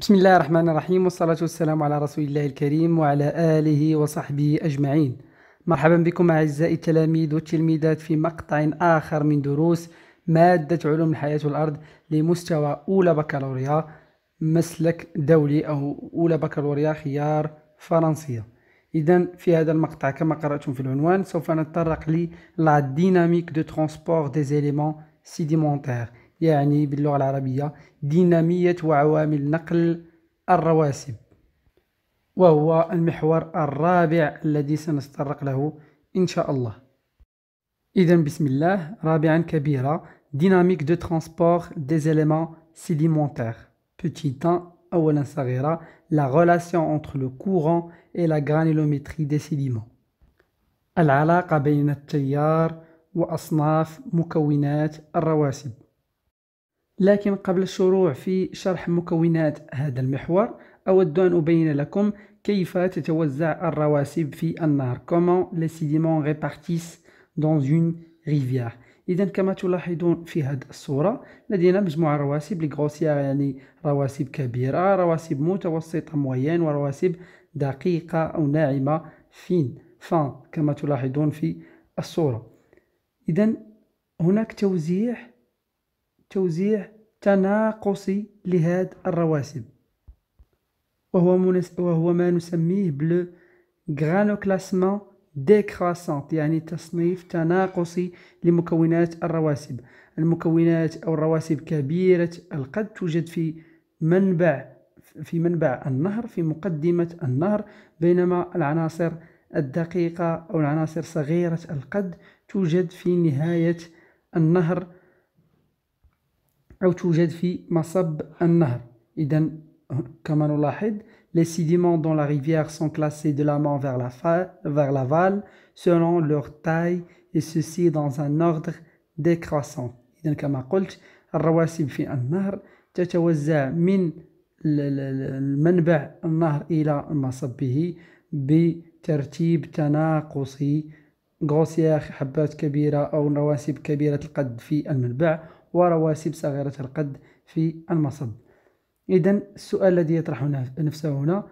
بسم الله الرحمن الرحيم والصلاة والسلام على رسول الله الكريم وعلى آله وصحبه أجمعين مرحبا بكم أعزائي التلاميذ والتلميذات في مقطع آخر من دروس مادة علوم الحياة والأرض لمستوى أولى بكالوريا مسلك دولي أو أولى بكالوريا خيار فرنسية إذا في هذا المقطع كما قرأتم في العنوان سوف نتطرق ل لا ديناميك دو ترونسبور دي زيليمون سيديمونتير يعني باللغة العربية دينامية وعوامل نقل الرواسب وهو المحور الرابع الذي سنستطرق له إن شاء الله إذا بسم الله رابعا كبيرة ديناميك دو ترانسبور دي زيليمون sédimentaire. اولا صغيرة لا غولاسيون entre لو كورون اي لا غرانيلومتري دي سيديمون العلاقة بين التيار وأصناف مكونات الرواسب لكن قبل الشروع في شرح مكونات هذا المحور أود أن أبين لكم كيف تتوزع الرواسب في النهر comment les sédiments répartissent dans une rivière إذا كما تلاحظون في هذه الصورة لدينا مجموعة رواسب لغروسيار يعني رواسب كبيرة رواسب متوسطة موين ورواسب دقيقة أو ناعمة فين فان كما تلاحظون في الصورة إذا هناك توزيع توزيع تناقصي لهذا الرواسب وهو, منس... وهو ما نسميه بلو غرانوكلاسمون ديكراسانت يعني تصنيف تناقصي لمكونات الرواسب المكونات أو الرواسب كبيرة القد توجد في منبع في منبع النهر في مقدمة النهر بينما العناصر الدقيقة أو العناصر صغيرة القد توجد في نهاية النهر أو توجد في مصب النهر إذا كما نلاحظ les sédiments dans la rivière sont classés de l'amont vers la vers l'aval selon leur taille et ceci dans un ordre décroissant إذا كما قلت الرواسب في النهر تتوزع من المنبع النهر إلى مصبه بترتيب تناقصي غوسياخ حبات كبيرة أو رواسب كبيرة القد في المنبع ورواسب صغيرة القد في المصب إذا السؤال الذي يطرح نفسه هنا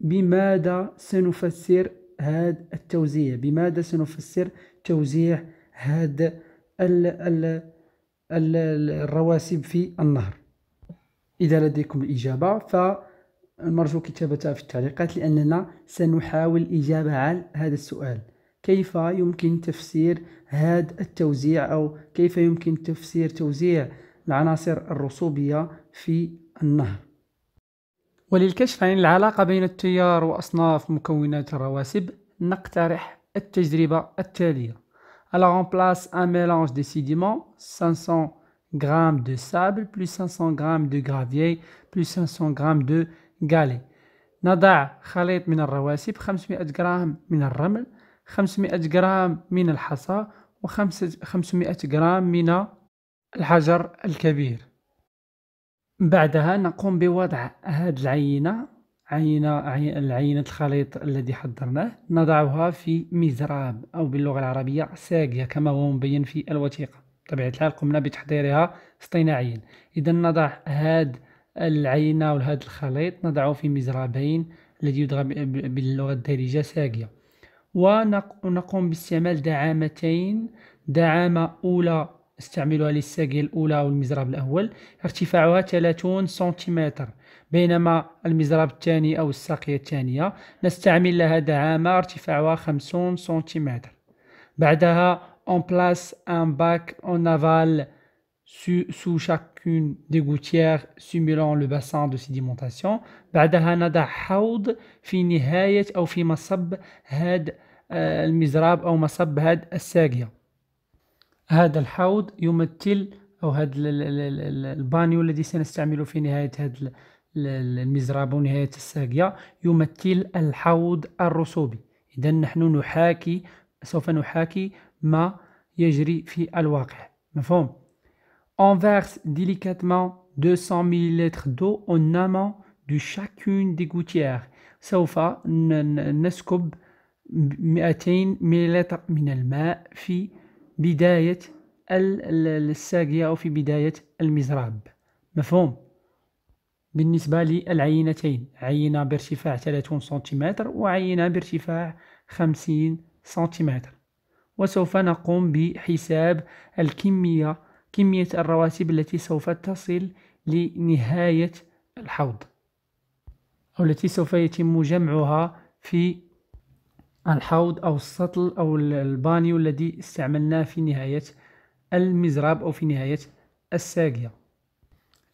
بماذا سنفسر هذا التوزيع بماذا سنفسر توزيع هذا ال ال ال الرواسب في النهر إذا لديكم الإجابة فنرجو كتابتها في التعليقات لأننا سنحاول الإجابة على هذا السؤال كيف يمكن تفسير هذا التوزيع أو كيف يمكن تفسير توزيع العناصر الرسوبية في النهر وللكشف عن العلاقة بين التيار وأصناف مكونات الرواسب نقترح التجربة التالية Alors on place un mélange de sédiments, 500 g de sable plus 500 g de gravier plus 500 g de galets. نضع خليط من الرواسب 500 غرام من الرمل 500 غرام من الحصى و500 غرام من الحجر الكبير بعدها نقوم بوضع هذه العينة عينة العينة الخليط الذي حضرناه نضعها في مزراب أو باللغة العربية ساقية كما هو مبين في الوثيقة بطبيعة الحال قمنا بتحضيرها اصطناعيا إذا نضع هاد العينة أو هاد الخليط نضعه في مزرابين الذي يدغى باللغة الدارجة ساقية ونقوم باستعمال دعامتين دعامة أولى استعملها للساقية الأولى أو المزراب الأول ارتفاعها 30 سنتيمتر بينما المزراب الثاني أو الساقية الثانية نستعمل لها دعامة ارتفاعها 50 سنتيمتر بعدها on place un bac en aval sous chacune des gouttières simulant le bassin de sédimentation بعدها نضع حوض في نهاية أو في مصب هذا آه، المزراب أو مصب هاد الساقية هذا الحوض يمثل أو هذا البانيو الذي سنستعمله في نهاية هذا المزراب ونهاية الساقية يمثل الحوض الرسوبي إذا نحن نحاكي سوف نحاكي ما يجري في الواقع مفهوم On verse délicatement 200 ml d'eau en amont de chacune des gouttières. سوف نسكب 200 مللتر من الماء في بداية الساقية أو في بداية المزراب مفهوم بالنسبة للعينتين عينة بارتفاع 30 سنتيمتر وعينة بارتفاع 50 سنتيمتر وسوف نقوم بحساب الكمية كمية الرواتب التي سوف تصل لنهاية الحوض أو التي سوف يتم جمعها في الحوض أو السطل أو البانيو الذي استعملناه في نهاية المزراب أو في نهاية الساقية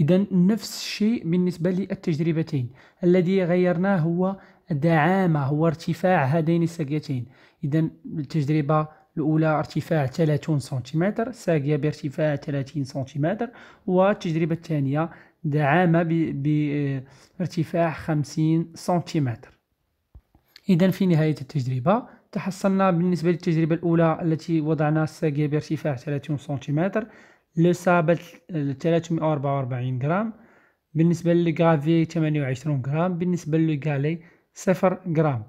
إذا نفس الشيء بالنسبة للتجربتين الذي غيرناه هو دعامة هو ارتفاع هذين الساقيتين إذا التجربة الأولى ارتفاع 30 سنتيمتر ساقية بارتفاع 30 سنتيمتر والتجربة الثانية دعامة بارتفاع 50 سنتيمتر إذا في نهاية التجربة تحصلنا بالنسبة للتجربة الأولى التي وضعنا الساقية بارتفاع 30 سنتيمتر لصابة 344 غرام بالنسبة للغافي 28 غرام بالنسبة للغالي 0 غرام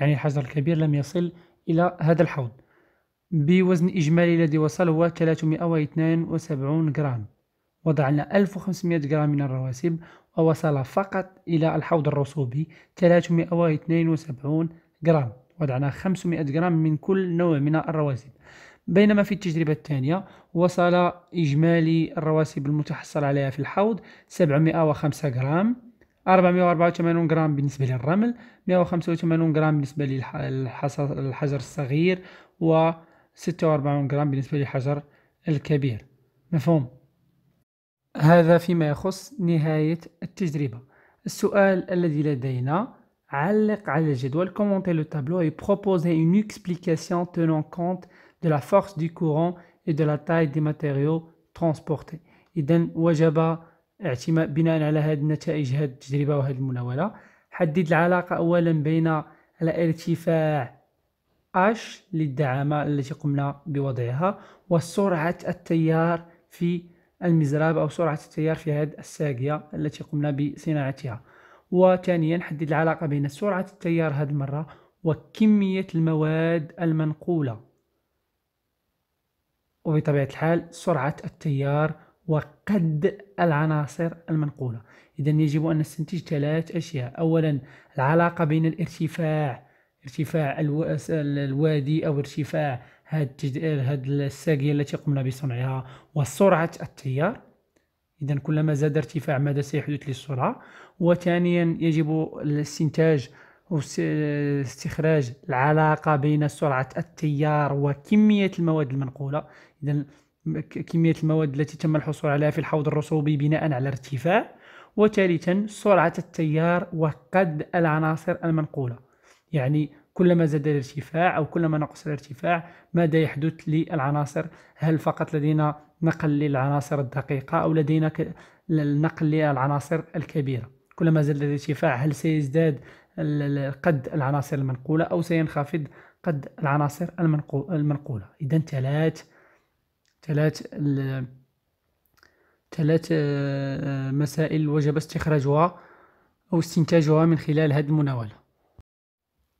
يعني الحجر الكبير لم يصل إلى هذا الحوض بوزن إجمالي الذي وصل هو 372 غرام وضعنا 1500 غرام من الرواسب ووصل فقط إلى الحوض الرسوبي 372 غرام وضعنا 500 غرام من كل نوع من الرواسب بينما في التجربة الثانية وصل إجمالي الرواسب المتحصل عليها في الحوض 705 غرام 484 غرام بالنسبة للرمل 185 غرام بالنسبة للحجر الصغير و 46 غرام بالنسبة للحجر الكبير مفهوم هذا فيما يخص نهاية التجربة السؤال الذي لدينا علق على الجدول كومونتي لو تابلو اي بروبوزي اون اكسبليكاسيون تونون كونت دو لا فورس دو كورون اي دو لا تاي دي ماتيريو ترونسبورتي إذا وجب اعتماد بناء على هذه النتائج هذه التجربة وهذه المناولة حدد العلاقة أولا بين الارتفاع اش للدعامة التي قمنا بوضعها وسرعة التيار في المزراب أو سرعة التيار في هذه الساقية التي قمنا بصناعتها وثانيا نحدد العلاقة بين سرعة التيار هذه المرة وكمية المواد المنقولة وبطبيعة الحال سرعة التيار وقد العناصر المنقولة إذا يجب أن نستنتج ثلاث أشياء أولا العلاقة بين الارتفاع ارتفاع الوادي أو ارتفاع هاد التجدير هاد الساقية التي قمنا بصنعها وسرعة التيار إذا كلما زاد ارتفاع ماذا سيحدث للسرعة وثانيا يجب الاستنتاج واستخراج العلاقة بين سرعة التيار وكمية المواد المنقولة إذا كمية المواد التي تم الحصول عليها في الحوض الرسوبي بناء على ارتفاع وثالثا سرعة التيار وقد العناصر المنقولة يعني كلما زاد الارتفاع أو كلما نقص الارتفاع ماذا يحدث للعناصر هل فقط لدينا نقل للعناصر الدقيقة أو لدينا النقل للعناصر الكبيرة كلما زاد الارتفاع هل سيزداد قد العناصر المنقولة أو سينخفض قد العناصر المنقولة إذا ثلاث ثلاث ثلاث مسائل وجب استخراجها أو استنتاجها من خلال هذه المناولة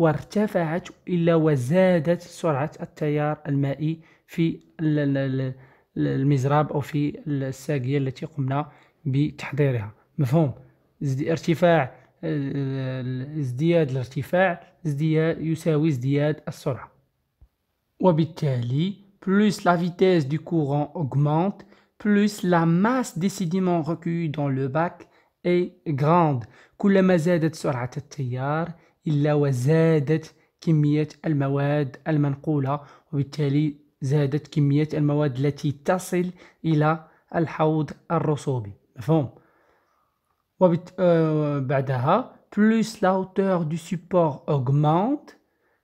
وارتفعت إلا وزادت سرعة التيار المائي في المزراب أو في الساقية التي قمنا بتحضيرها مفهوم ارتفاع ازدياد الارتفاع ازدياد يساوي ازدياد السرعة وبالتالي plus la vitesse du courant augmente plus la masse des sédiments recueillis dans le bac est grande كلما زادت سرعة التيار إلا وزادت كمية المواد المنقولة وبالتالي زادت كمية المواد التي تصل إلى الحوض الرسوبي مفهوم وبعدها آه، plus la hauteur du support augmente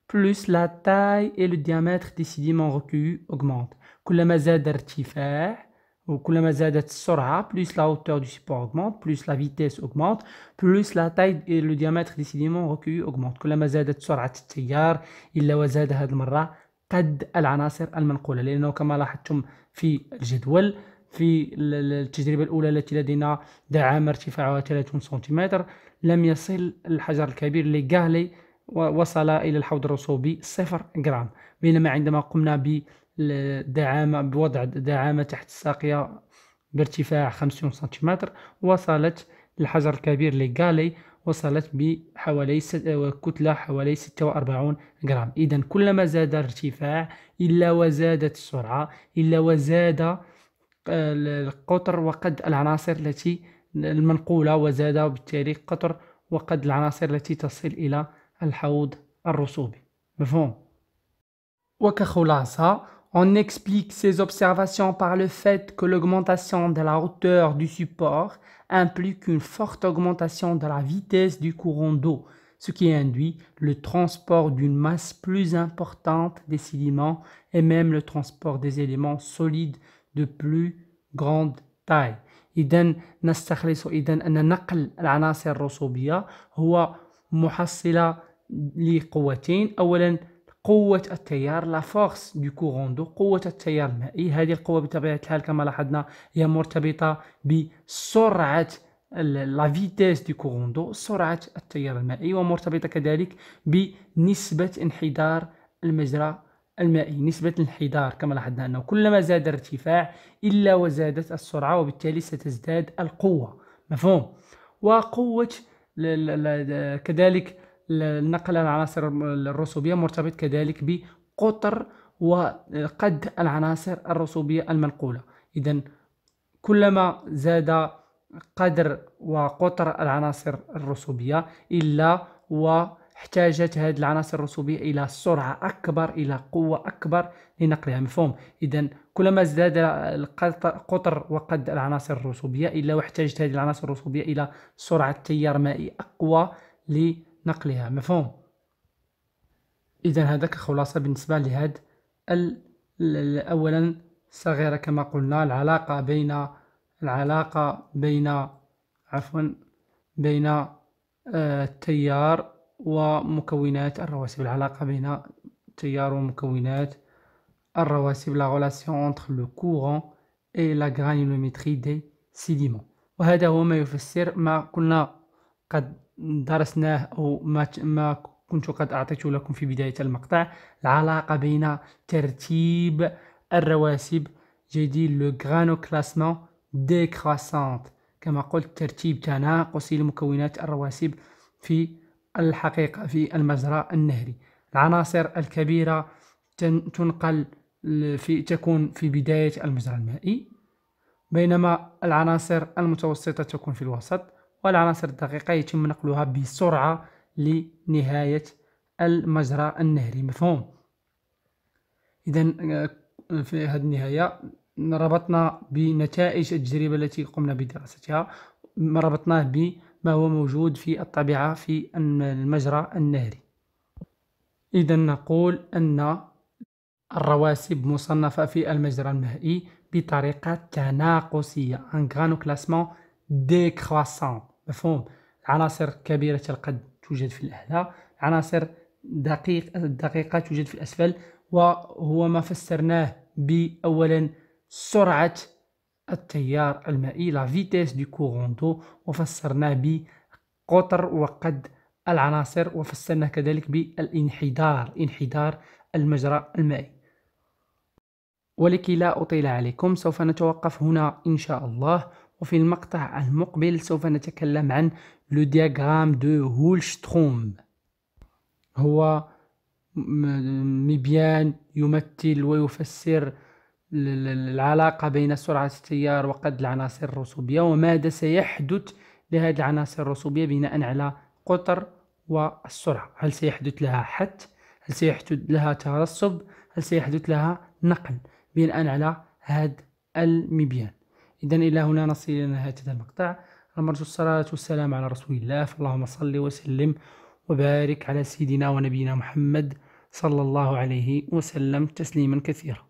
plus la taille et le diamètre des sédiments recueillis augmente كلما زاد ارتفاع وكلما زادت السرعة بلوس لا هوتور دو سيبور اوغمونت بلوس لا فيتيس اوغمونت بلوس لا تاي لو ديامتر ديسيديمون des اوغمونت كلما زادت سرعة التيار إلا وزاد هذه المرة قد العناصر المنقولة لأنه كما لاحظتم في الجدول في التجربة الأولى التي لدينا دعامة ارتفاعها 30 سنتيمتر لم يصل الحجر الكبير لجالي وصل إلى الحوض الرسوبي 0 غرام بينما عندما قمنا ب الدعامة بوضع دعامة تحت الساقية بارتفاع 50 سنتيمتر وصلت الحجر الكبير لغالي وصلت بحوالي كتلة حوالي 46 غرام إذا كلما زاد الارتفاع إلا وزادت السرعة إلا وزاد آه، القطر وقد العناصر التي المنقولة وزاد وبالتالي قطر وقد العناصر التي تصل إلى الحوض الرسوبي مفهوم وكخلاصة On explique ces observations par le fait que l'augmentation de la hauteur du support implique une forte augmentation de la vitesse du courant d'eau, ce qui induit le transport d'une masse plus importante des sédiments et même le transport des éléments solides de plus grande taille. قوة التيار لا فورس دو كورون دو قوة التيار المائي هذه القوة بطبيعة الحال كما لاحظنا هي مرتبطة بسرعة لا فيتيس دو كورون دو سرعة التيار المائي ومرتبطة كذلك بنسبة انحدار المجرى المائي نسبة الانحدار كما لاحظنا أنه كلما زاد الارتفاع إلا وزادت السرعة وبالتالي ستزداد القوة مفهوم وقوة كذلك النقل العناصر الرسوبية مرتبط كذلك بقطر وقد العناصر الرسوبية المنقولة إذا كلما زاد قدر وقطر العناصر الرسوبية إلا واحتاجت هذه العناصر الرسوبية إلى سرعة أكبر إلى قوة أكبر لنقلها مفهوم إذا كلما ازداد قطر وقد العناصر الرسوبية إلا واحتاجت هذه العناصر الرسوبية إلى سرعة تيار مائي أقوى ل نقلها مفهوم إذا هذاك خلاصة بالنسبة لهاد أولا صغيرة كما قلنا العلاقة بين العلاقة بين عفوا بين آه، التيار ومكونات الرواسب العلاقة بين التيار ومكونات الرواسب لا غولاسيون اونتر لو كورون اي لا غرانيلوميتري دي سيديمون وهذا هو ما يفسر ما كنا قد درسناه أو ما, ما كنت قد اعطيت لكم في بداية المقطع العلاقة بين ترتيب الرواسب جدي لو غرانو كلاسمون ديكراسانت كما قلت ترتيب تناقصي لمكونات الرواسب في الحقيقة في المجرى النهري العناصر الكبيرة تنقل في تكون في بداية المجرى المائي بينما العناصر المتوسطة تكون في الوسط والعناصر الدقيقة يتم نقلها بسرعة لنهاية المجرى النهري مفهوم إذا آه، في هذه النهاية ربطنا بنتائج التجربة التي قمنا بدراستها ربطناه بما هو موجود في الطبيعة في المجرى النهري إذا نقول أن الرواسب مصنفة في المجرى المائي بطريقة تناقصية أن غانو كلاسمون ديكرواسون مفهوم عناصر كبيرة القد توجد في الأعلى عناصر دقيق دقيقة توجد في الأسفل وهو ما فسرناه بأولا سرعة التيار المائي لا فيتيس دي كورونتو وفسرناه بقطر وقد العناصر وفسرناه كذلك بالانحدار انحدار المجرى المائي ولكي لا أطيل عليكم سوف نتوقف هنا إن شاء الله وفي المقطع المقبل سوف نتكلم عن لو دياغرام دو هولشتروم هو مبيان يمثل ويفسر العلاقة بين سرعة التيار وقد العناصر الرسوبية وماذا سيحدث لهذه العناصر الرسوبية بناء على قطر والسرعة هل سيحدث لها حت هل سيحدث لها ترسب هل سيحدث لها نقل بناء على هذا المبيان إذا إلى هنا نصل إلى نهاية هذا المقطع نرجو الصلاة والسلام على رسول الله فاللهم صل وسلم وبارك على سيدنا ونبينا محمد صلى الله عليه وسلم تسليما كثيرا